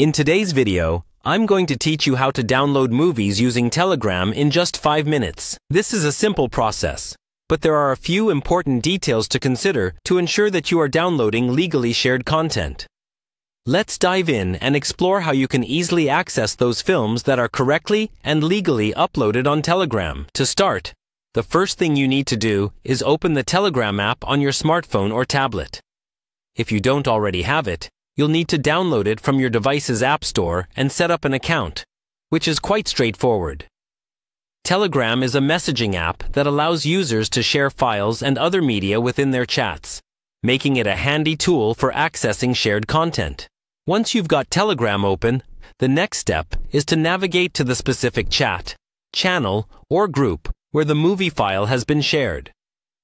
In today's video, I'm going to teach you how to download movies using Telegram in just 5 minutes. This is a simple process, but there are a few important details to consider to ensure that you are downloading legally shared content. Let's dive in and explore how you can easily access those films that are correctly and legally uploaded on Telegram. To start, the first thing you need to do is open the Telegram app on your smartphone or tablet. If you don't already have it, you'll need to download it from your device's App Store and set up an account, which is quite straightforward. Telegram is a messaging app that allows users to share files and other media within their chats, making it a handy tool for accessing shared content. Once you've got Telegram open, the next step is to navigate to the specific chat, channel, or group where the movie file has been shared.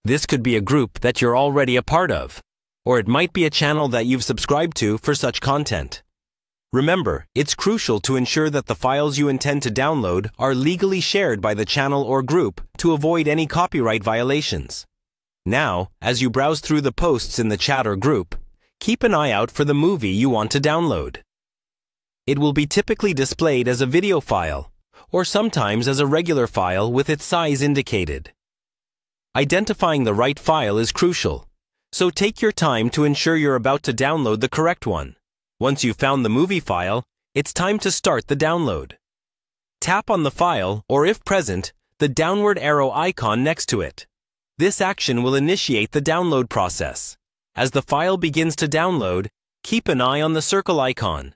This could be a group that you're already a part of, or it might be a channel that you've subscribed to for such content. Remember, it's crucial to ensure that the files you intend to download are legally shared by the channel or group to avoid any copyright violations. Now, as you browse through the posts in the chat or group, keep an eye out for the movie you want to download. It will be typically displayed as a video file, or sometimes as a regular file with its size indicated. Identifying the right file is crucial, so take your time to ensure you're about to download the correct one. Once you've found the movie file, it's time to start the download. Tap on the file, or if present, the downward arrow icon next to it. This action will initiate the download process. As the file begins to download, keep an eye on the circle icon.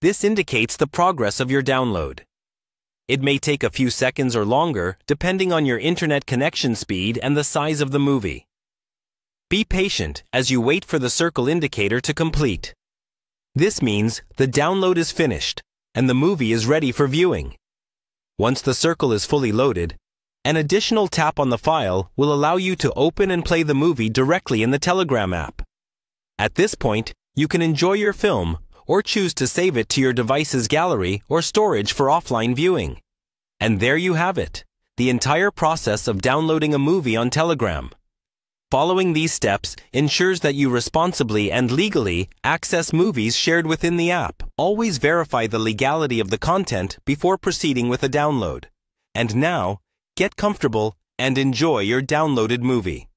This indicates the progress of your download. It may take a few seconds or longer, depending on your internet connection speed and the size of the movie. Be patient as you wait for the circle indicator to complete. This means the download is finished and the movie is ready for viewing. Once the circle is fully loaded, an additional tap on the file will allow you to open and play the movie directly in the Telegram app. At this point, you can enjoy your film or choose to save it to your device's gallery or storage for offline viewing. And there you have it, the entire process of downloading a movie on Telegram. Following these steps ensures that you responsibly and legally access movies shared within the app. Always verify the legality of the content before proceeding with a download. And now, get comfortable and enjoy your downloaded movie.